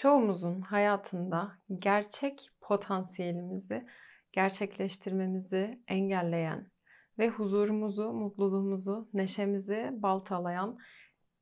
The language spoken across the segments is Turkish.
çoğumuzun hayatında gerçek potansiyelimizi gerçekleştirmemizi engelleyen ve huzurumuzu, mutluluğumuzu, neşemizi baltalayan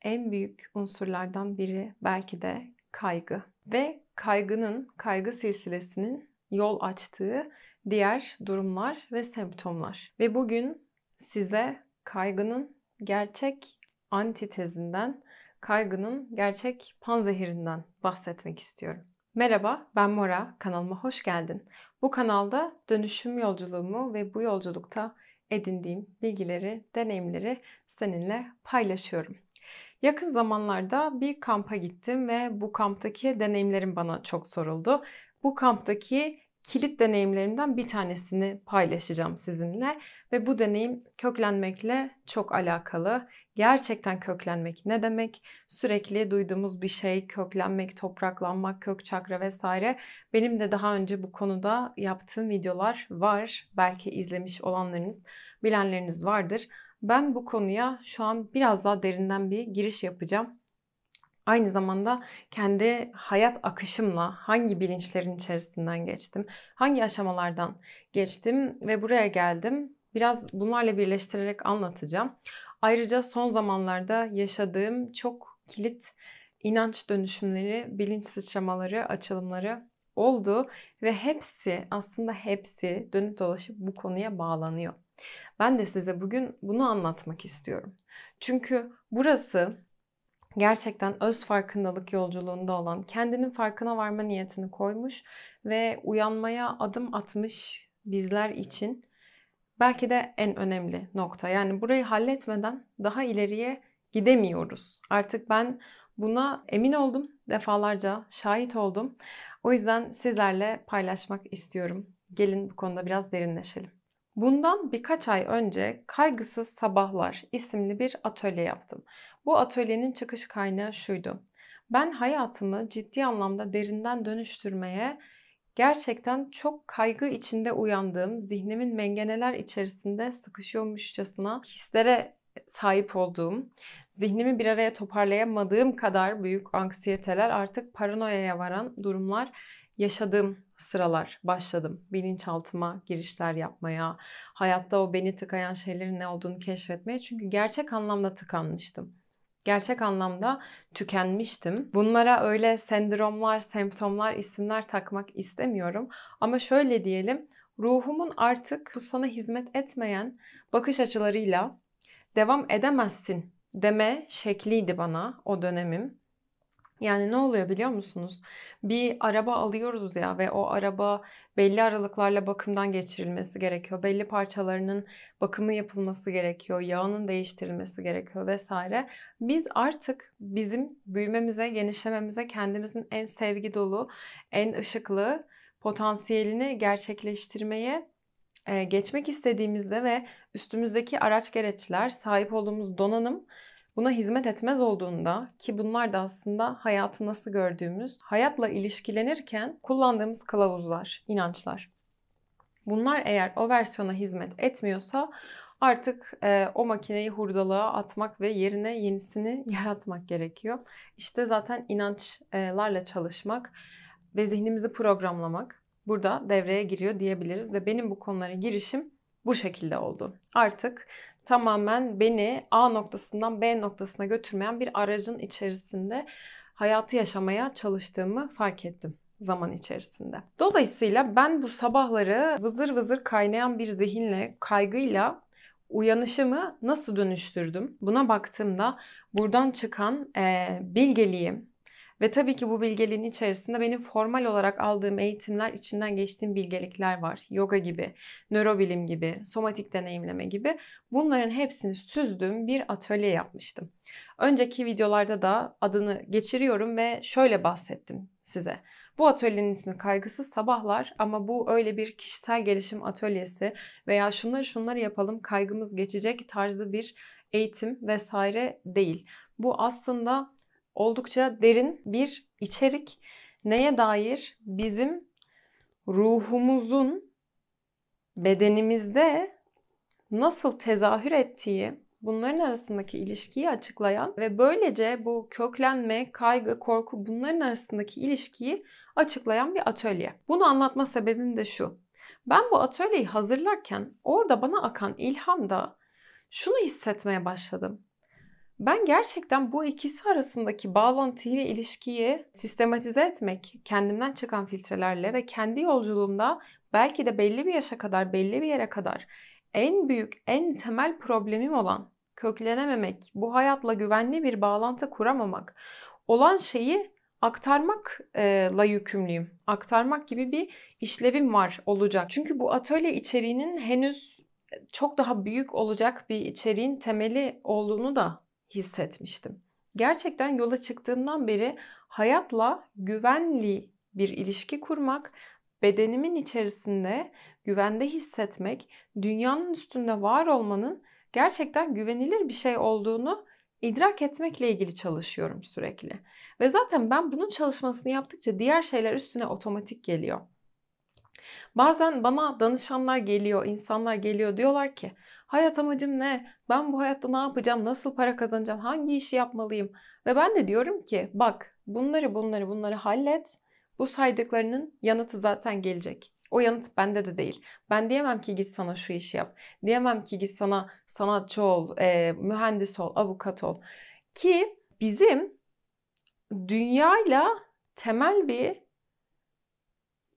en büyük unsurlardan biri belki de kaygı. Ve kaygının, kaygı silsilesinin yol açtığı diğer durumlar ve semptomlar. Ve bugün size kaygının gerçek antitezinden kaygının gerçek panzehirinden bahsetmek istiyorum. Merhaba, ben Mora. Kanalıma hoş geldin. Bu kanalda dönüşüm yolculuğumu ve bu yolculukta edindiğim bilgileri, deneyimleri seninle paylaşıyorum. Yakın zamanlarda bir kampa gittim ve bu kamptaki deneyimlerim bana çok soruldu. Bu kamptaki kilit deneyimlerimden bir tanesini paylaşacağım sizinle ve bu deneyim köklenmekle çok alakalı gerçekten köklenmek ne demek? Sürekli duyduğumuz bir şey köklenmek, topraklanmak, kök çakra vesaire. Benim de daha önce bu konuda yaptığım videolar var. Belki izlemiş olanlarınız, bilenleriniz vardır. Ben bu konuya şu an biraz daha derinden bir giriş yapacağım. Aynı zamanda kendi hayat akışımla hangi bilinçlerin içerisinden geçtim, hangi aşamalardan geçtim ve buraya geldim biraz bunlarla birleştirerek anlatacağım. Ayrıca son zamanlarda yaşadığım çok kilit inanç dönüşümleri, bilinç sıçramaları, açılımları oldu ve hepsi aslında hepsi dönüp dolaşıp bu konuya bağlanıyor. Ben de size bugün bunu anlatmak istiyorum. Çünkü burası gerçekten öz farkındalık yolculuğunda olan, kendinin farkına varma niyetini koymuş ve uyanmaya adım atmış bizler için belki de en önemli nokta. Yani burayı halletmeden daha ileriye gidemiyoruz. Artık ben buna emin oldum, defalarca şahit oldum. O yüzden sizlerle paylaşmak istiyorum. Gelin bu konuda biraz derinleşelim. Bundan birkaç ay önce Kaygısız Sabahlar isimli bir atölye yaptım. Bu atölyenin çıkış kaynağı şuydu. Ben hayatımı ciddi anlamda derinden dönüştürmeye Gerçekten çok kaygı içinde uyandığım, zihnimin mengeneler içerisinde sıkışıyormuşçasına hislere e, sahip olduğum, zihnimi bir araya toparlayamadığım kadar büyük anksiyeteler artık paranoyaya varan durumlar yaşadığım sıralar başladım. Bilinçaltıma girişler yapmaya, hayatta o beni tıkayan şeylerin ne olduğunu keşfetmeye. Çünkü gerçek anlamda tıkanmıştım. Gerçek anlamda tükenmiştim. Bunlara öyle sendromlar, semptomlar, isimler takmak istemiyorum. Ama şöyle diyelim, ruhumun artık bu sana hizmet etmeyen bakış açılarıyla devam edemezsin deme şekliydi bana o dönemim. Yani ne oluyor biliyor musunuz? Bir araba alıyoruz ya ve o araba belli aralıklarla bakımdan geçirilmesi gerekiyor. Belli parçalarının bakımı yapılması gerekiyor. Yağının değiştirilmesi gerekiyor vesaire. Biz artık bizim büyümemize, genişlememize kendimizin en sevgi dolu, en ışıklı potansiyelini gerçekleştirmeye geçmek istediğimizde ve üstümüzdeki araç gereçler, sahip olduğumuz donanım buna hizmet etmez olduğunda ki bunlar da aslında hayatı nasıl gördüğümüz, hayatla ilişkilenirken kullandığımız kılavuzlar, inançlar. Bunlar eğer o versiyona hizmet etmiyorsa artık e, o makineyi hurdalığa atmak ve yerine yenisini yaratmak gerekiyor. İşte zaten inançlarla çalışmak ve zihnimizi programlamak burada devreye giriyor diyebiliriz ve benim bu konulara girişim bu şekilde oldu. Artık tamamen beni A noktasından B noktasına götürmeyen bir aracın içerisinde hayatı yaşamaya çalıştığımı fark ettim zaman içerisinde. Dolayısıyla ben bu sabahları vızır vızır kaynayan bir zihinle, kaygıyla uyanışımı nasıl dönüştürdüm? Buna baktığımda buradan çıkan e, bilgeliğim, ve tabii ki bu bilgeliğin içerisinde benim formal olarak aldığım eğitimler, içinden geçtiğim bilgelikler var. Yoga gibi, nörobilim gibi, somatik deneyimleme gibi. Bunların hepsini süzdüğüm bir atölye yapmıştım. Önceki videolarda da adını geçiriyorum ve şöyle bahsettim size. Bu atölyenin ismi Kaygısız Sabahlar ama bu öyle bir kişisel gelişim atölyesi veya şunları şunları yapalım kaygımız geçecek tarzı bir eğitim vesaire değil. Bu aslında oldukça derin bir içerik. Neye dair? Bizim ruhumuzun bedenimizde nasıl tezahür ettiği, bunların arasındaki ilişkiyi açıklayan ve böylece bu köklenme, kaygı, korku bunların arasındaki ilişkiyi açıklayan bir atölye. Bunu anlatma sebebim de şu. Ben bu atölyeyi hazırlarken orada bana akan ilham da şunu hissetmeye başladım. Ben gerçekten bu ikisi arasındaki bağlantıyı ve ilişkiyi sistematize etmek, kendimden çıkan filtrelerle ve kendi yolculuğumda belki de belli bir yaşa kadar, belli bir yere kadar en büyük, en temel problemim olan köklenememek, bu hayatla güvenli bir bağlantı kuramamak, olan şeyi aktarmakla yükümlüyüm. Aktarmak gibi bir işlevim var olacak. Çünkü bu atölye içeriğinin henüz çok daha büyük olacak bir içeriğin temeli olduğunu da hissetmiştim. Gerçekten yola çıktığımdan beri hayatla güvenli bir ilişki kurmak, bedenimin içerisinde güvende hissetmek, dünyanın üstünde var olmanın gerçekten güvenilir bir şey olduğunu idrak etmekle ilgili çalışıyorum sürekli. Ve zaten ben bunun çalışmasını yaptıkça diğer şeyler üstüne otomatik geliyor. Bazen bana danışanlar geliyor, insanlar geliyor diyorlar ki Hayat amacım ne? Ben bu hayatta ne yapacağım? Nasıl para kazanacağım? Hangi işi yapmalıyım? Ve ben de diyorum ki bak bunları bunları bunları hallet. Bu saydıklarının yanıtı zaten gelecek. O yanıt bende de değil. Ben diyemem ki git sana şu işi yap. Diyemem ki git sana sanatçı ol, e, mühendis ol, avukat ol. Ki bizim dünyayla temel bir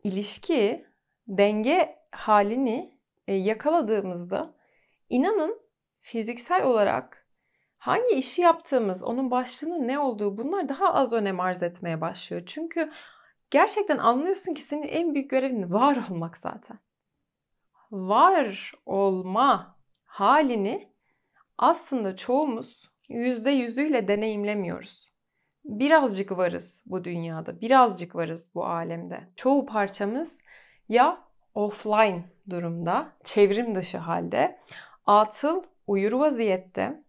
ilişki, denge halini e, yakaladığımızda İnanın fiziksel olarak hangi işi yaptığımız, onun başlığının ne olduğu bunlar daha az önem arz etmeye başlıyor. Çünkü gerçekten anlıyorsun ki senin en büyük görevin var olmak zaten. Var olma halini aslında çoğumuz yüzde yüzüyle deneyimlemiyoruz. Birazcık varız bu dünyada, birazcık varız bu alemde. Çoğu parçamız ya offline durumda, çevrim dışı halde atıl uyur vaziyette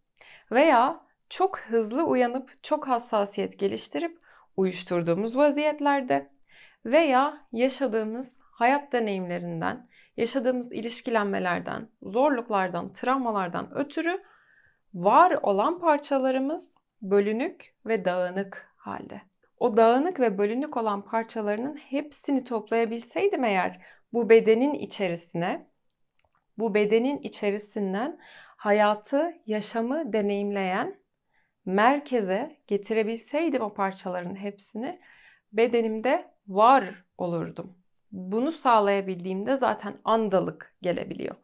veya çok hızlı uyanıp çok hassasiyet geliştirip uyuşturduğumuz vaziyetlerde veya yaşadığımız hayat deneyimlerinden, yaşadığımız ilişkilenmelerden, zorluklardan, travmalardan ötürü var olan parçalarımız bölünük ve dağınık halde. O dağınık ve bölünük olan parçalarının hepsini toplayabilseydim eğer bu bedenin içerisine bu bedenin içerisinden hayatı, yaşamı deneyimleyen merkeze getirebilseydim o parçaların hepsini bedenimde var olurdum. Bunu sağlayabildiğimde zaten andalık gelebiliyor.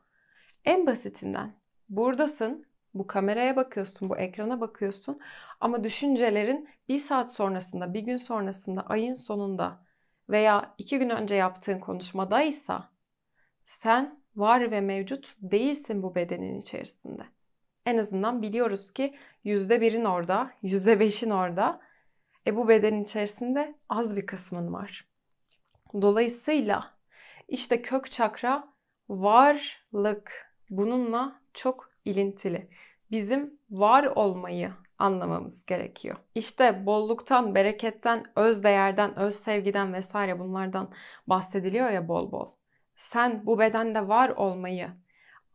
En basitinden buradasın, bu kameraya bakıyorsun, bu ekrana bakıyorsun ama düşüncelerin bir saat sonrasında, bir gün sonrasında, ayın sonunda veya iki gün önce yaptığın konuşmadaysa sen var ve mevcut değilsin bu bedenin içerisinde. En azından biliyoruz ki yüzde %1'in orada, beşin orada. E bu bedenin içerisinde az bir kısmın var. Dolayısıyla işte kök çakra varlık bununla çok ilintili. Bizim var olmayı anlamamız gerekiyor. İşte bolluktan, bereketten, öz değerden, öz sevgiden vesaire bunlardan bahsediliyor ya bol bol sen bu bedende var olmayı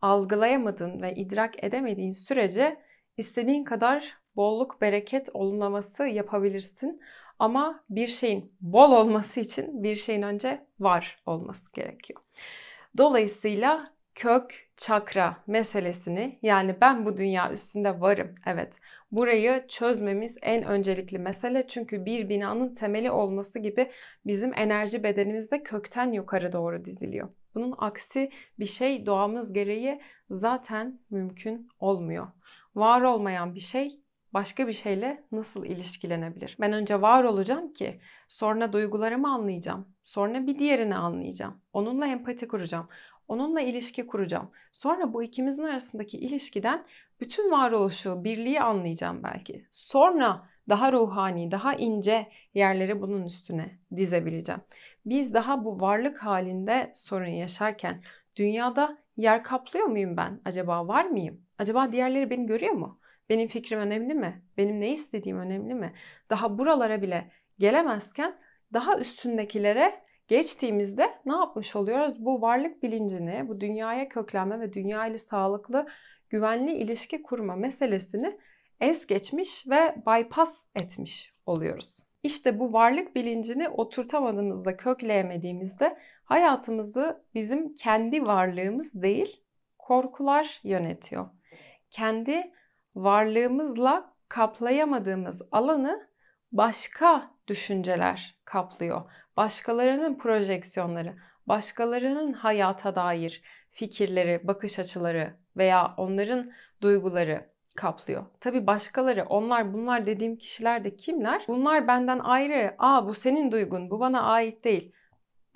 algılayamadın ve idrak edemediğin sürece istediğin kadar bolluk, bereket olumlaması yapabilirsin. Ama bir şeyin bol olması için bir şeyin önce var olması gerekiyor. Dolayısıyla kök çakra meselesini yani ben bu dünya üstünde varım. Evet. Burayı çözmemiz en öncelikli mesele. Çünkü bir binanın temeli olması gibi bizim enerji bedenimizde kökten yukarı doğru diziliyor. Bunun aksi bir şey doğamız gereği zaten mümkün olmuyor. Var olmayan bir şey başka bir şeyle nasıl ilişkilenebilir? Ben önce var olacağım ki sonra duygularımı anlayacağım. Sonra bir diğerini anlayacağım. Onunla empati kuracağım. Onunla ilişki kuracağım. Sonra bu ikimizin arasındaki ilişkiden bütün varoluşu, birliği anlayacağım belki. Sonra daha ruhani, daha ince yerleri bunun üstüne dizebileceğim. Biz daha bu varlık halinde sorun yaşarken dünyada yer kaplıyor muyum ben? Acaba var mıyım? Acaba diğerleri beni görüyor mu? Benim fikrim önemli mi? Benim ne istediğim önemli mi? Daha buralara bile gelemezken daha üstündekilere geçtiğimizde ne yapmış oluyoruz? Bu varlık bilincini, bu dünyaya köklenme ve dünya ile sağlıklı, güvenli ilişki kurma meselesini es geçmiş ve bypass etmiş oluyoruz. İşte bu varlık bilincini oturtamadığımızda, kökleyemediğimizde hayatımızı bizim kendi varlığımız değil, korkular yönetiyor. Kendi varlığımızla kaplayamadığımız alanı başka düşünceler kaplıyor. Başkalarının projeksiyonları, başkalarının hayata dair fikirleri, bakış açıları veya onların duyguları kaplıyor. Tabi başkaları, onlar bunlar dediğim kişiler de kimler? Bunlar benden ayrı. Aa bu senin duygun, bu bana ait değil.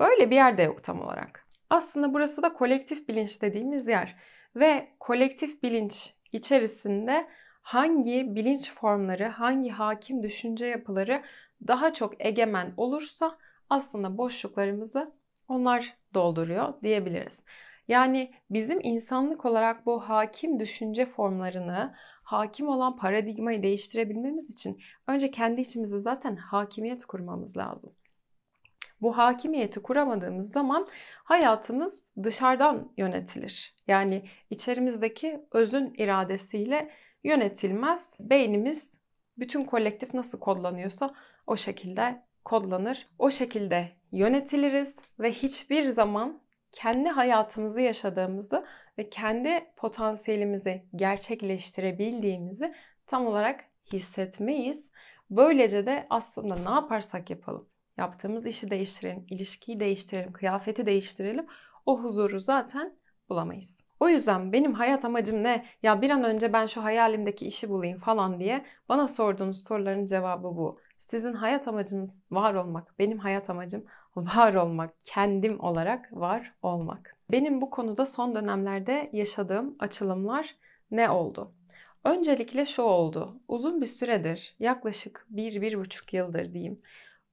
Böyle bir yerde yok tam olarak. Aslında burası da kolektif bilinç dediğimiz yer ve kolektif bilinç içerisinde hangi bilinç formları, hangi hakim düşünce yapıları daha çok egemen olursa aslında boşluklarımızı onlar dolduruyor diyebiliriz. Yani bizim insanlık olarak bu hakim düşünce formlarını, hakim olan paradigmayı değiştirebilmemiz için önce kendi içimizde zaten hakimiyet kurmamız lazım bu hakimiyeti kuramadığımız zaman hayatımız dışarıdan yönetilir. Yani içerimizdeki özün iradesiyle yönetilmez. Beynimiz bütün kolektif nasıl kodlanıyorsa o şekilde kodlanır. O şekilde yönetiliriz ve hiçbir zaman kendi hayatımızı yaşadığımızı ve kendi potansiyelimizi gerçekleştirebildiğimizi tam olarak hissetmeyiz. Böylece de aslında ne yaparsak yapalım, Yaptığımız işi değiştirelim, ilişkiyi değiştirelim, kıyafeti değiştirelim. O huzuru zaten bulamayız. O yüzden benim hayat amacım ne? Ya bir an önce ben şu hayalimdeki işi bulayım falan diye bana sorduğunuz soruların cevabı bu. Sizin hayat amacınız var olmak. Benim hayat amacım var olmak, kendim olarak var olmak. Benim bu konuda son dönemlerde yaşadığım açılımlar ne oldu? Öncelikle şu oldu. Uzun bir süredir, yaklaşık bir bir buçuk yıldır diyeyim.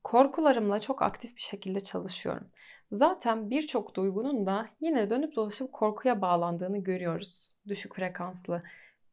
Korkularımla çok aktif bir şekilde çalışıyorum. Zaten birçok duygunun da yine dönüp dolaşıp korkuya bağlandığını görüyoruz. Düşük frekanslı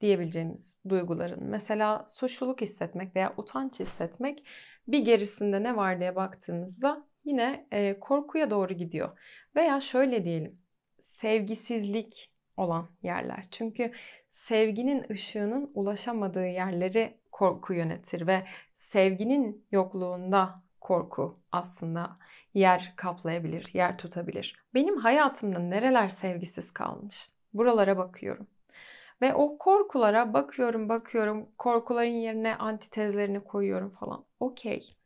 diyebileceğimiz duyguların. Mesela suçluluk hissetmek veya utanç hissetmek bir gerisinde ne var diye baktığımızda yine e, korkuya doğru gidiyor. Veya şöyle diyelim sevgisizlik olan yerler. Çünkü sevginin ışığının ulaşamadığı yerleri korku yönetir ve sevginin yokluğunda korku aslında yer kaplayabilir, yer tutabilir. Benim hayatımda nereler sevgisiz kalmış? Buralara bakıyorum. Ve o korkulara bakıyorum, bakıyorum. Korkuların yerine antitezlerini koyuyorum falan. Okey.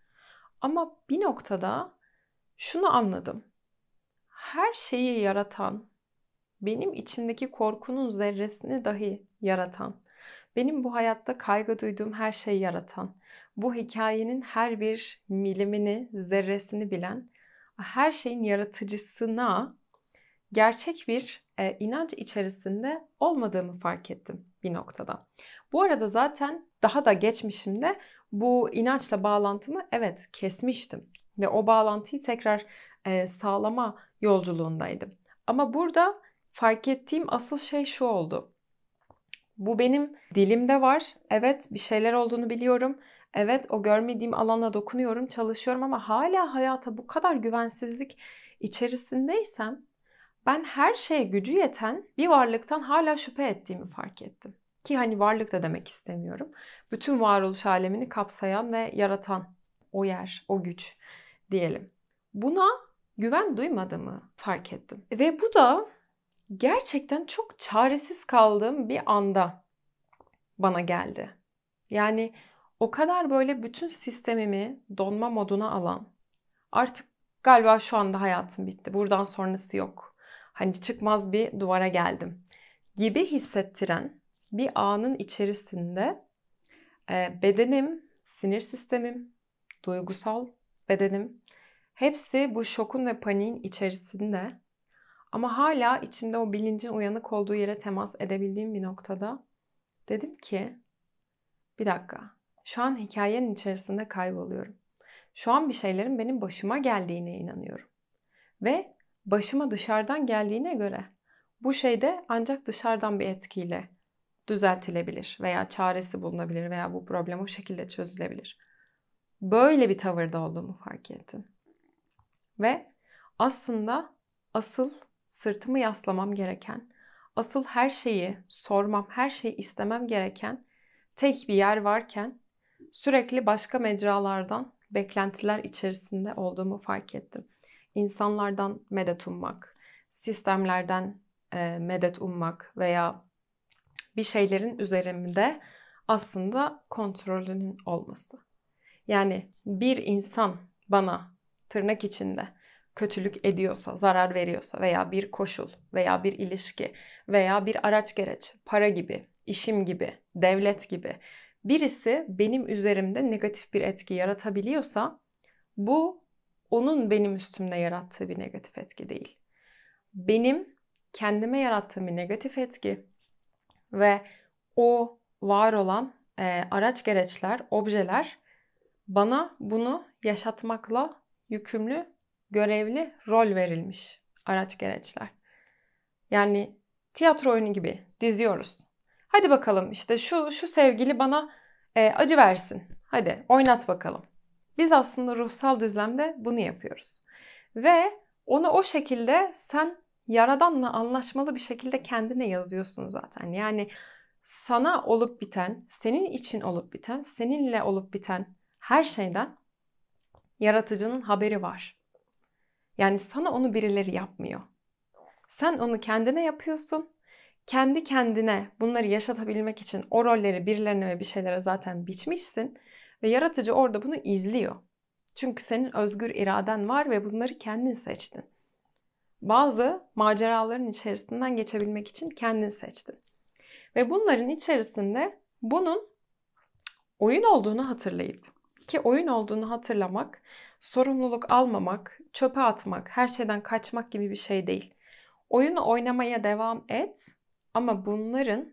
Ama bir noktada şunu anladım. Her şeyi yaratan, benim içimdeki korkunun zerresini dahi yaratan, benim bu hayatta kaygı duyduğum her şeyi yaratan, bu hikayenin her bir milimini, zerresini bilen, her şeyin yaratıcısına gerçek bir e, inanç içerisinde olmadığımı fark ettim bir noktada. Bu arada zaten daha da geçmişimde bu inançla bağlantımı evet kesmiştim ve o bağlantıyı tekrar e, sağlama yolculuğundaydım. Ama burada fark ettiğim asıl şey şu oldu. Bu benim dilimde var. Evet bir şeyler olduğunu biliyorum Evet o görmediğim alana dokunuyorum, çalışıyorum ama hala hayata bu kadar güvensizlik içerisindeysem ben her şeye gücü yeten bir varlıktan hala şüphe ettiğimi fark ettim. Ki hani varlık da demek istemiyorum. Bütün varoluş alemini kapsayan ve yaratan o yer, o güç diyelim. Buna güven duymadığımı fark ettim. Ve bu da gerçekten çok çaresiz kaldığım bir anda bana geldi. Yani o kadar böyle bütün sistemimi donma moduna alan, artık galiba şu anda hayatım bitti, buradan sonrası yok. Hani çıkmaz bir duvara geldim gibi hissettiren bir anın içerisinde e, bedenim, sinir sistemim, duygusal bedenim hepsi bu şokun ve paniğin içerisinde ama hala içimde o bilincin uyanık olduğu yere temas edebildiğim bir noktada dedim ki bir dakika şu an hikayenin içerisinde kayboluyorum. Şu an bir şeylerin benim başıma geldiğine inanıyorum. Ve başıma dışarıdan geldiğine göre bu şey de ancak dışarıdan bir etkiyle düzeltilebilir veya çaresi bulunabilir veya bu problem o şekilde çözülebilir. Böyle bir tavırda olduğumu fark ettim. Ve aslında asıl sırtımı yaslamam gereken, asıl her şeyi sormam, her şeyi istemem gereken tek bir yer varken Sürekli başka mecralardan beklentiler içerisinde olduğumu fark ettim. İnsanlardan medet ummak, sistemlerden e, medet ummak veya bir şeylerin üzerinde aslında kontrolünün olması. Yani bir insan bana tırnak içinde kötülük ediyorsa, zarar veriyorsa veya bir koşul veya bir ilişki veya bir araç gereç, para gibi, işim gibi, devlet gibi birisi benim üzerimde negatif bir etki yaratabiliyorsa bu onun benim üstümde yarattığı bir negatif etki değil. Benim kendime yarattığım bir negatif etki ve o var olan e, araç gereçler, objeler bana bunu yaşatmakla yükümlü, görevli rol verilmiş araç gereçler. Yani tiyatro oyunu gibi diziyoruz. Hadi bakalım işte şu şu sevgili bana e, acı versin. Hadi oynat bakalım. Biz aslında ruhsal düzlemde bunu yapıyoruz. Ve onu o şekilde sen yaradanla anlaşmalı bir şekilde kendine yazıyorsun zaten. Yani sana olup biten, senin için olup biten, seninle olup biten her şeyden yaratıcının haberi var. Yani sana onu birileri yapmıyor. Sen onu kendine yapıyorsun kendi kendine bunları yaşatabilmek için o rolleri birilerine ve bir şeylere zaten biçmişsin ve yaratıcı orada bunu izliyor. Çünkü senin özgür iraden var ve bunları kendin seçtin. Bazı maceraların içerisinden geçebilmek için kendin seçtin. Ve bunların içerisinde bunun oyun olduğunu hatırlayıp ki oyun olduğunu hatırlamak, sorumluluk almamak, çöpe atmak, her şeyden kaçmak gibi bir şey değil. Oyunu oynamaya devam et ama bunların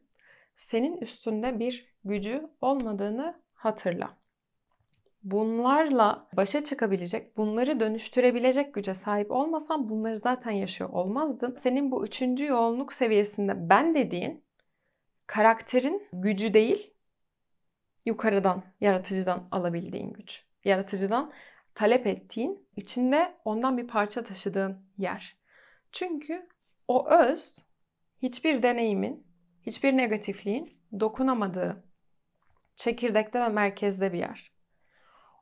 senin üstünde bir gücü olmadığını hatırla. Bunlarla başa çıkabilecek, bunları dönüştürebilecek güce sahip olmasan bunları zaten yaşıyor olmazdın. Senin bu üçüncü yoğunluk seviyesinde ben dediğin karakterin gücü değil, yukarıdan, yaratıcıdan alabildiğin güç. Yaratıcıdan talep ettiğin, içinde ondan bir parça taşıdığın yer. Çünkü o öz hiçbir deneyimin, hiçbir negatifliğin dokunamadığı çekirdekte ve merkezde bir yer.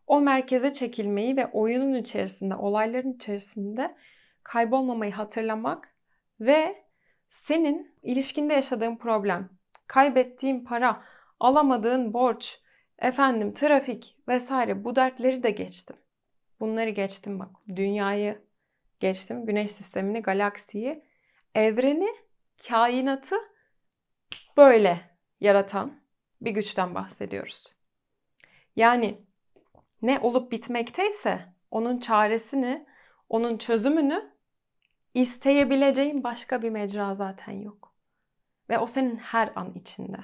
O merkeze çekilmeyi ve oyunun içerisinde, olayların içerisinde kaybolmamayı hatırlamak ve senin ilişkinde yaşadığın problem, kaybettiğin para, alamadığın borç, efendim trafik vesaire bu dertleri de geçtim. Bunları geçtim bak. Dünyayı geçtim. Güneş sistemini, galaksiyi, evreni kainatı böyle yaratan bir güçten bahsediyoruz. Yani ne olup bitmekteyse onun çaresini, onun çözümünü isteyebileceğin başka bir mecra zaten yok. Ve o senin her an içinde.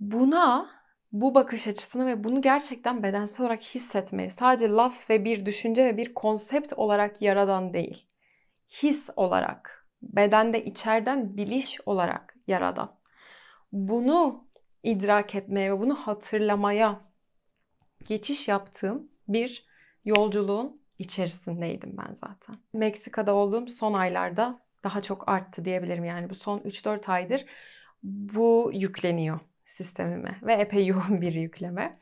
Buna bu bakış açısını ve bunu gerçekten bedensel olarak hissetmeyi sadece laf ve bir düşünce ve bir konsept olarak yaradan değil, his olarak bedende içeriden biliş olarak yaradan. Bunu idrak etmeye ve bunu hatırlamaya geçiş yaptığım bir yolculuğun içerisindeydim ben zaten. Meksika'da olduğum son aylarda daha çok arttı diyebilirim. Yani bu son 3-4 aydır bu yükleniyor sistemime ve epey yoğun bir yükleme.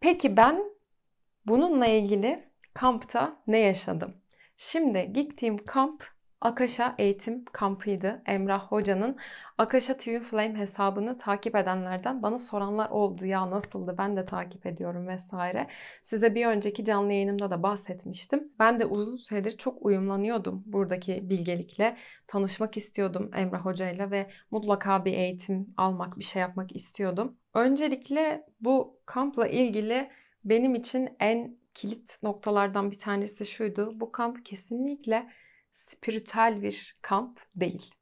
Peki ben bununla ilgili kampta ne yaşadım? Şimdi gittiğim kamp Akaşa eğitim kampıydı. Emrah Hoca'nın Akaşa Twin Flame hesabını takip edenlerden bana soranlar oldu. Ya nasıldı ben de takip ediyorum vesaire. Size bir önceki canlı yayınımda da bahsetmiştim. Ben de uzun süredir çok uyumlanıyordum buradaki bilgelikle. Tanışmak istiyordum Emrah Hoca'yla ve mutlaka bir eğitim almak, bir şey yapmak istiyordum. Öncelikle bu kampla ilgili benim için en kilit noktalardan bir tanesi şuydu. Bu kamp kesinlikle spiritüel bir kamp değil.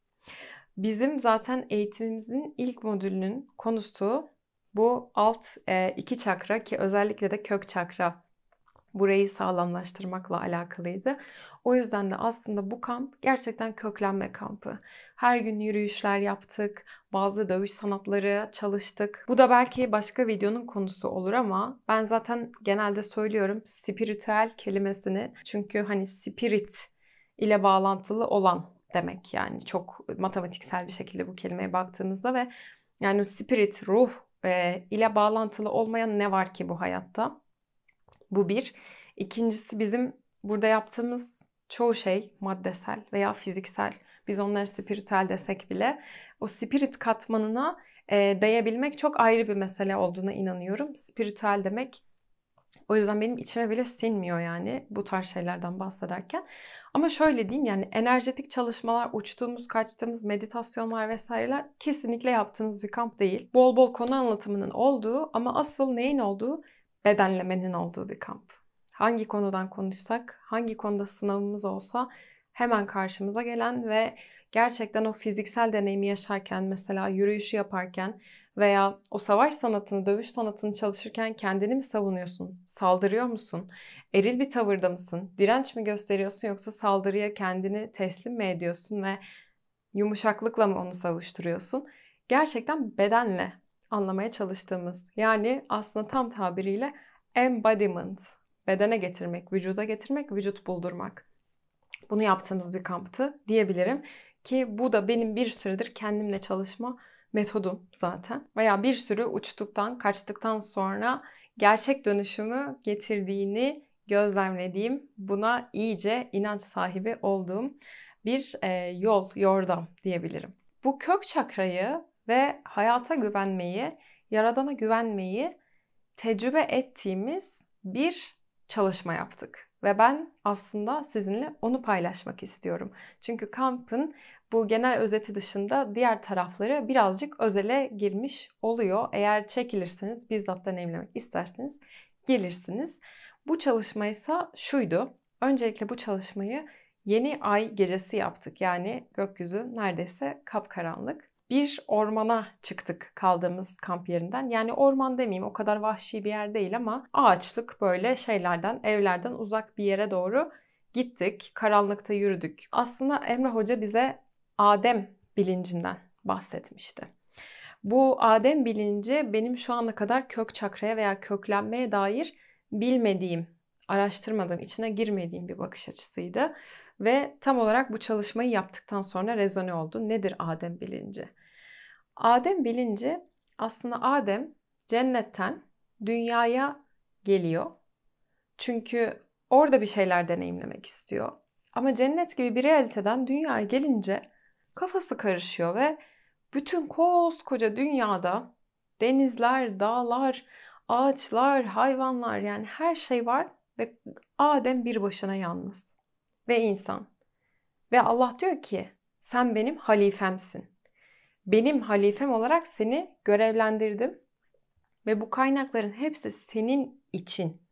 Bizim zaten eğitimimizin ilk modülünün konusu bu alt e, iki çakra ki özellikle de kök çakra burayı sağlamlaştırmakla alakalıydı. O yüzden de aslında bu kamp gerçekten köklenme kampı. Her gün yürüyüşler yaptık, bazı dövüş sanatları çalıştık. Bu da belki başka videonun konusu olur ama ben zaten genelde söylüyorum spiritüel kelimesini. Çünkü hani spirit ile bağlantılı olan demek. Yani çok matematiksel bir şekilde bu kelimeye baktığınızda ve yani spirit, ruh e, ile bağlantılı olmayan ne var ki bu hayatta? Bu bir. ikincisi bizim burada yaptığımız çoğu şey maddesel veya fiziksel. Biz onları spiritüel desek bile o spirit katmanına e, dayabilmek çok ayrı bir mesele olduğuna inanıyorum. Spiritüel demek o yüzden benim içime bile sinmiyor yani bu tarz şeylerden bahsederken. Ama şöyle diyeyim yani enerjetik çalışmalar, uçtuğumuz, kaçtığımız meditasyonlar vesaireler kesinlikle yaptığımız bir kamp değil. Bol bol konu anlatımının olduğu ama asıl neyin olduğu bedenlemenin olduğu bir kamp. Hangi konudan konuşsak, hangi konuda sınavımız olsa hemen karşımıza gelen ve gerçekten o fiziksel deneyimi yaşarken mesela yürüyüşü yaparken veya o savaş sanatını, dövüş sanatını çalışırken kendini mi savunuyorsun? Saldırıyor musun? Eril bir tavırda mısın? Direnç mi gösteriyorsun yoksa saldırıya kendini teslim mi ediyorsun ve yumuşaklıkla mı onu savuşturuyorsun? Gerçekten bedenle anlamaya çalıştığımız yani aslında tam tabiriyle embodiment, bedene getirmek, vücuda getirmek, vücut buldurmak. Bunu yaptığımız bir kamptı diyebilirim ki bu da benim bir süredir kendimle çalışma metodum zaten. Veya bir sürü uçtuktan, kaçtıktan sonra gerçek dönüşümü getirdiğini gözlemlediğim, buna iyice inanç sahibi olduğum bir e, yol, yordam diyebilirim. Bu kök çakrayı ve hayata güvenmeyi, yaradana güvenmeyi tecrübe ettiğimiz bir çalışma yaptık. Ve ben aslında sizinle onu paylaşmak istiyorum. Çünkü kampın bu genel özeti dışında diğer tarafları birazcık özele girmiş oluyor. Eğer çekilirseniz, bizzat deneyimlemek isterseniz gelirsiniz. Bu çalışma ise şuydu. Öncelikle bu çalışmayı yeni ay gecesi yaptık. Yani gökyüzü neredeyse kapkaranlık. Bir ormana çıktık kaldığımız kamp yerinden. Yani orman demeyeyim o kadar vahşi bir yer değil ama ağaçlık böyle şeylerden, evlerden uzak bir yere doğru gittik. Karanlıkta yürüdük. Aslında Emre Hoca bize Adem bilincinden bahsetmişti. Bu Adem bilinci benim şu ana kadar kök çakraya veya köklenmeye dair bilmediğim, araştırmadığım, içine girmediğim bir bakış açısıydı. Ve tam olarak bu çalışmayı yaptıktan sonra rezone oldu. Nedir Adem bilinci? Adem bilinci aslında Adem cennetten dünyaya geliyor. Çünkü orada bir şeyler deneyimlemek istiyor. Ama cennet gibi bir realiteden dünyaya gelince Kafası karışıyor ve bütün koskoca dünyada denizler, dağlar, ağaçlar, hayvanlar yani her şey var ve Adem bir başına yalnız ve insan. Ve Allah diyor ki sen benim halifemsin. Benim halifem olarak seni görevlendirdim ve bu kaynakların hepsi senin için.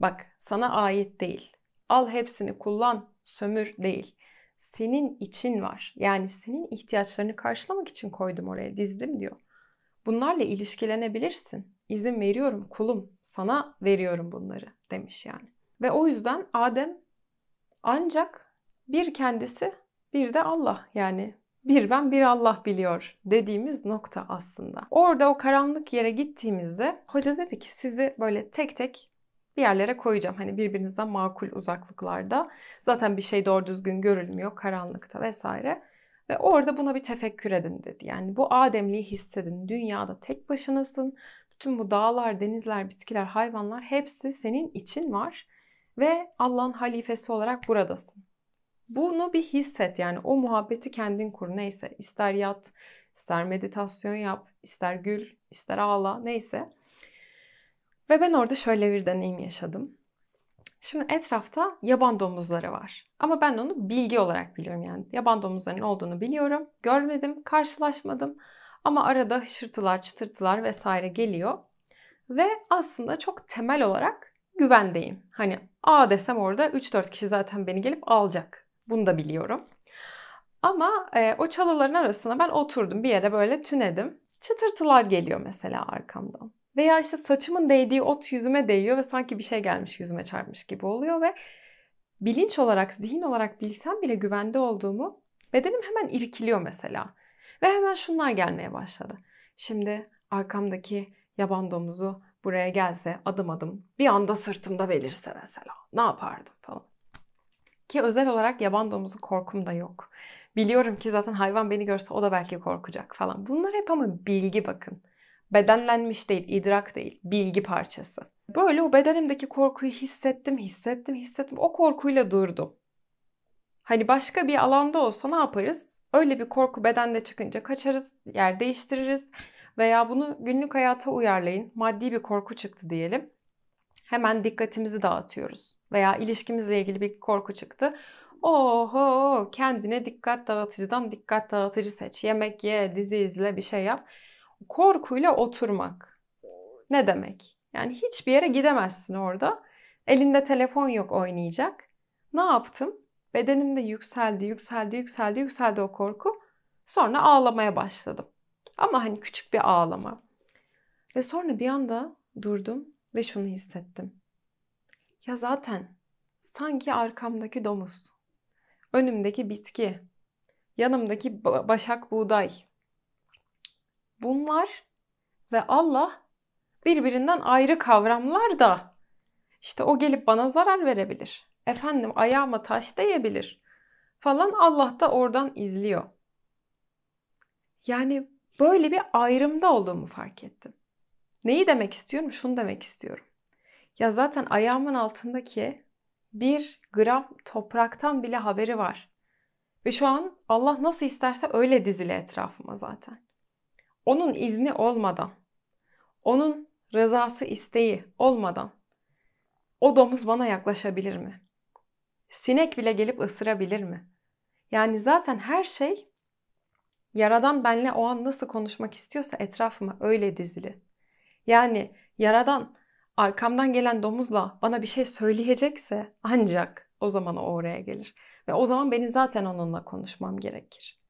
Bak sana ait değil. Al hepsini kullan, sömür değil senin için var. Yani senin ihtiyaçlarını karşılamak için koydum oraya, dizdim diyor. Bunlarla ilişkilenebilirsin. İzin veriyorum kulum, sana veriyorum bunları demiş yani. Ve o yüzden Adem ancak bir kendisi bir de Allah yani bir ben bir Allah biliyor dediğimiz nokta aslında. Orada o karanlık yere gittiğimizde hoca dedi ki sizi böyle tek tek bir yerlere koyacağım. Hani birbirinize makul uzaklıklarda. Zaten bir şey doğru düzgün görülmüyor karanlıkta vesaire. Ve orada buna bir tefekkür edin dedi. Yani bu ademliği hissedin. Dünyada tek başınasın. Bütün bu dağlar, denizler, bitkiler, hayvanlar hepsi senin için var. Ve Allah'ın halifesi olarak buradasın. Bunu bir hisset yani o muhabbeti kendin kur neyse. ister yat, ister meditasyon yap, ister gül, ister ağla neyse. Ve ben orada şöyle bir deneyim yaşadım. Şimdi etrafta yaban domuzları var. Ama ben onu bilgi olarak biliyorum yani. Yaban domuzlarının olduğunu biliyorum. Görmedim, karşılaşmadım. Ama arada hışırtılar, çıtırtılar vesaire geliyor. Ve aslında çok temel olarak güvendeyim. Hani A desem orada 3-4 kişi zaten beni gelip alacak. Bunu da biliyorum. Ama e, o çalıların arasına ben oturdum. Bir yere böyle tünedim. Çıtırtılar geliyor mesela arkamdan. Veya işte saçımın değdiği ot yüzüme değiyor ve sanki bir şey gelmiş yüzüme çarpmış gibi oluyor ve bilinç olarak, zihin olarak bilsem bile güvende olduğumu bedenim hemen irkiliyor mesela. Ve hemen şunlar gelmeye başladı. Şimdi arkamdaki yaban domuzu buraya gelse adım adım bir anda sırtımda belirse mesela ne yapardım falan. Ki özel olarak yaban domuzu korkum da yok. Biliyorum ki zaten hayvan beni görse o da belki korkacak falan. Bunlar hep ama bilgi bakın. Bedenlenmiş değil, idrak değil, bilgi parçası. Böyle o bedenimdeki korkuyu hissettim, hissettim, hissettim. O korkuyla durdum. Hani başka bir alanda olsa ne yaparız? Öyle bir korku bedende çıkınca kaçarız, yer değiştiririz veya bunu günlük hayata uyarlayın. Maddi bir korku çıktı diyelim. Hemen dikkatimizi dağıtıyoruz veya ilişkimizle ilgili bir korku çıktı. Oho kendine dikkat dağıtıcıdan dikkat dağıtıcı seç. Yemek ye, dizi izle, bir şey yap korkuyla oturmak. Ne demek? Yani hiçbir yere gidemezsin orada. Elinde telefon yok oynayacak. Ne yaptım? Bedenimde yükseldi, yükseldi, yükseldi, yükseldi o korku. Sonra ağlamaya başladım. Ama hani küçük bir ağlama. Ve sonra bir anda durdum ve şunu hissettim. Ya zaten sanki arkamdaki domuz, önümdeki bitki, yanımdaki başak buğday, bunlar ve Allah birbirinden ayrı kavramlar da işte o gelip bana zarar verebilir. Efendim ayağıma taş değebilir falan Allah da oradan izliyor. Yani böyle bir ayrımda olduğumu fark ettim. Neyi demek istiyorum? Şunu demek istiyorum. Ya zaten ayağımın altındaki bir gram topraktan bile haberi var. Ve şu an Allah nasıl isterse öyle dizili etrafıma zaten onun izni olmadan, onun rızası isteği olmadan o domuz bana yaklaşabilir mi? Sinek bile gelip ısırabilir mi? Yani zaten her şey Yaradan benle o an nasıl konuşmak istiyorsa etrafıma öyle dizili. Yani Yaradan arkamdan gelen domuzla bana bir şey söyleyecekse ancak o zaman o oraya gelir. Ve o zaman benim zaten onunla konuşmam gerekir.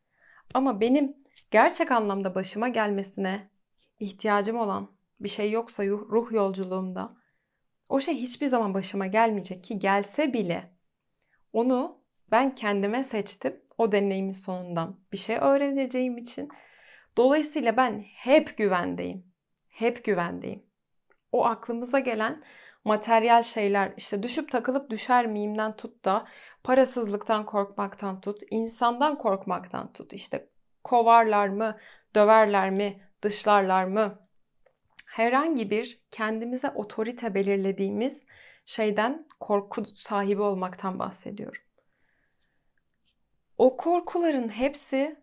Ama benim gerçek anlamda başıma gelmesine ihtiyacım olan bir şey yoksa ruh yolculuğumda o şey hiçbir zaman başıma gelmeyecek ki gelse bile onu ben kendime seçtim o deneyimin sonundan bir şey öğreneceğim için. Dolayısıyla ben hep güvendeyim. Hep güvendeyim. O aklımıza gelen materyal şeyler işte düşüp takılıp düşer miyimden tut da parasızlıktan korkmaktan tut, insandan korkmaktan tut, işte kovarlar mı, döverler mi, dışlarlar mı? Herhangi bir kendimize otorite belirlediğimiz şeyden korku sahibi olmaktan bahsediyorum. O korkuların hepsi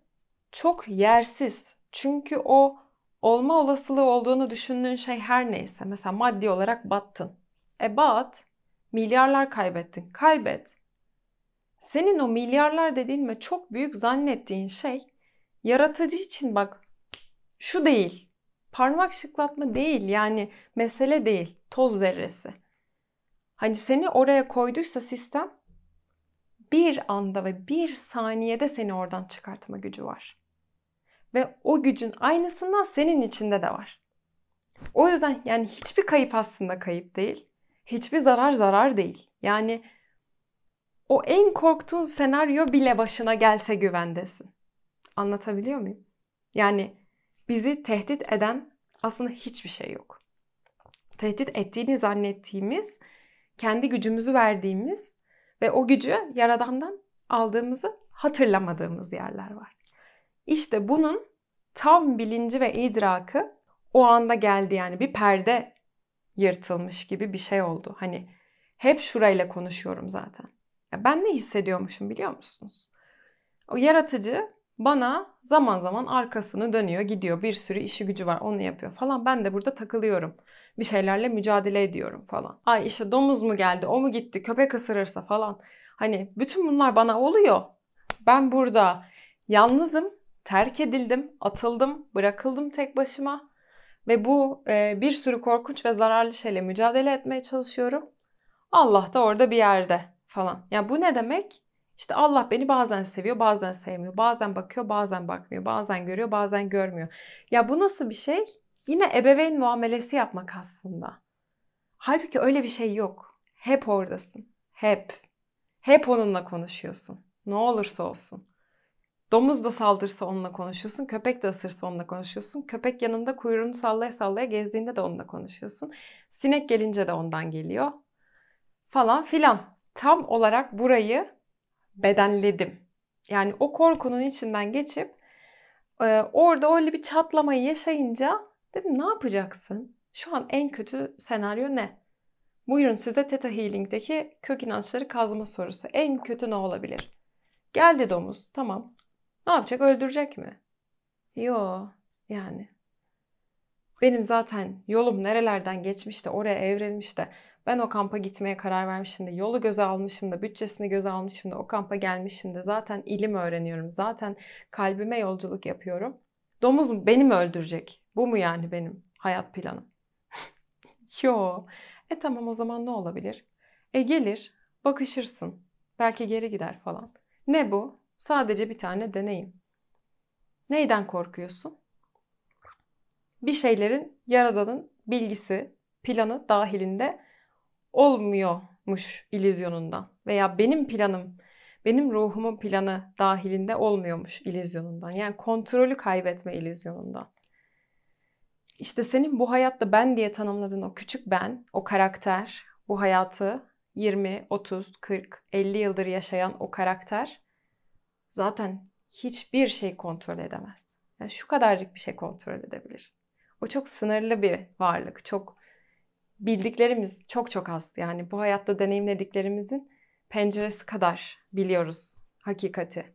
çok yersiz. Çünkü o olma olasılığı olduğunu düşündüğün şey her neyse. Mesela maddi olarak battın. E bat, milyarlar kaybettin. Kaybet. Senin o milyarlar dediğin ve çok büyük zannettiğin şey Yaratıcı için bak şu değil. Parmak şıklatma değil yani mesele değil. Toz zerresi. Hani seni oraya koyduysa sistem bir anda ve bir saniyede seni oradan çıkartma gücü var. Ve o gücün aynısından senin içinde de var. O yüzden yani hiçbir kayıp aslında kayıp değil. Hiçbir zarar zarar değil. Yani o en korktuğun senaryo bile başına gelse güvendesin. Anlatabiliyor muyum? Yani bizi tehdit eden aslında hiçbir şey yok. Tehdit ettiğini zannettiğimiz, kendi gücümüzü verdiğimiz ve o gücü yaradandan aldığımızı hatırlamadığımız yerler var. İşte bunun tam bilinci ve idrakı o anda geldi yani bir perde yırtılmış gibi bir şey oldu. Hani hep şurayla konuşuyorum zaten. Ya ben ne hissediyormuşum biliyor musunuz? O yaratıcı bana zaman zaman arkasını dönüyor, gidiyor. Bir sürü işi gücü var, onu yapıyor falan. Ben de burada takılıyorum. Bir şeylerle mücadele ediyorum falan. Ay işte domuz mu geldi, o mu gitti, köpek ısırırsa falan. Hani bütün bunlar bana oluyor. Ben burada yalnızım, terk edildim, atıldım, bırakıldım tek başıma. Ve bu e, bir sürü korkunç ve zararlı şeyle mücadele etmeye çalışıyorum. Allah da orada bir yerde falan. Ya yani bu ne demek? İşte Allah beni bazen seviyor, bazen sevmiyor. Bazen bakıyor, bazen bakmıyor. Bazen görüyor, bazen görmüyor. Ya bu nasıl bir şey? Yine ebeveyn muamelesi yapmak aslında. Halbuki öyle bir şey yok. Hep oradasın. Hep. Hep onunla konuşuyorsun. Ne olursa olsun. Domuz da saldırsa onunla konuşuyorsun. Köpek de ısırsa onunla konuşuyorsun. Köpek yanında kuyruğunu sallaya sallaya gezdiğinde de onunla konuşuyorsun. Sinek gelince de ondan geliyor. Falan filan. Tam olarak burayı bedenledim. Yani o korkunun içinden geçip e, orada öyle bir çatlamayı yaşayınca dedim ne yapacaksın? Şu an en kötü senaryo ne? Buyurun size Theta Healing'deki kök inançları kazma sorusu. En kötü ne olabilir? Geldi domuz. Tamam. Ne yapacak? Öldürecek mi? Yo yani. Benim zaten yolum nerelerden geçmiş de oraya evrilmiş de ben o kampa gitmeye karar vermişim de, yolu göze almışım da, bütçesini göze almışım da, o kampa gelmişim de zaten ilim öğreniyorum. Zaten kalbime yolculuk yapıyorum. Domuz mu? Beni mi öldürecek? Bu mu yani benim hayat planım? Yo. E tamam o zaman ne olabilir? E gelir, bakışırsın. Belki geri gider falan. Ne bu? Sadece bir tane deneyim. Neyden korkuyorsun? Bir şeylerin yaradanın bilgisi, planı dahilinde olmuyormuş ilizyonundan veya benim planım benim ruhumun planı dahilinde olmuyormuş ilizyonundan. Yani kontrolü kaybetme ilizyonundan. İşte senin bu hayatta ben diye tanımladığın o küçük ben, o karakter, bu hayatı 20, 30, 40, 50 yıldır yaşayan o karakter zaten hiçbir şey kontrol edemez. Yani şu kadarcık bir şey kontrol edebilir. O çok sınırlı bir varlık, çok bildiklerimiz çok çok az. Yani bu hayatta deneyimlediklerimizin penceresi kadar biliyoruz hakikati.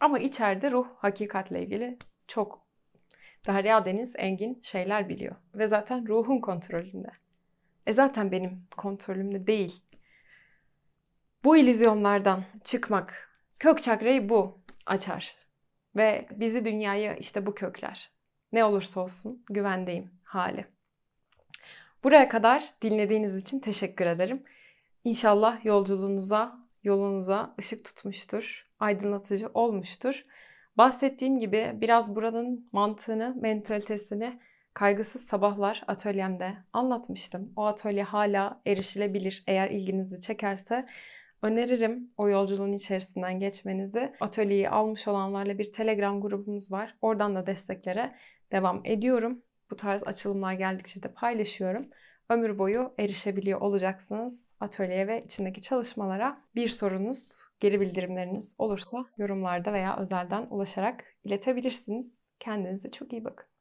Ama içeride ruh hakikatle ilgili çok derya deniz engin şeyler biliyor. Ve zaten ruhun kontrolünde. E zaten benim kontrolümde değil. Bu illüzyonlardan çıkmak, kök çakrayı bu açar. Ve bizi dünyaya işte bu kökler. Ne olursa olsun güvendeyim hali. Buraya kadar dinlediğiniz için teşekkür ederim. İnşallah yolculuğunuza, yolunuza ışık tutmuştur, aydınlatıcı olmuştur. Bahsettiğim gibi biraz buranın mantığını, mentalitesini Kaygısız Sabahlar atölyemde anlatmıştım. O atölye hala erişilebilir eğer ilginizi çekerse. Öneririm o yolculuğun içerisinden geçmenizi. Atölyeyi almış olanlarla bir Telegram grubumuz var. Oradan da desteklere devam ediyorum bu tarz açılımlar geldikçe de paylaşıyorum. Ömür boyu erişebiliyor olacaksınız atölyeye ve içindeki çalışmalara. Bir sorunuz, geri bildirimleriniz olursa yorumlarda veya özelden ulaşarak iletebilirsiniz. Kendinize çok iyi bakın.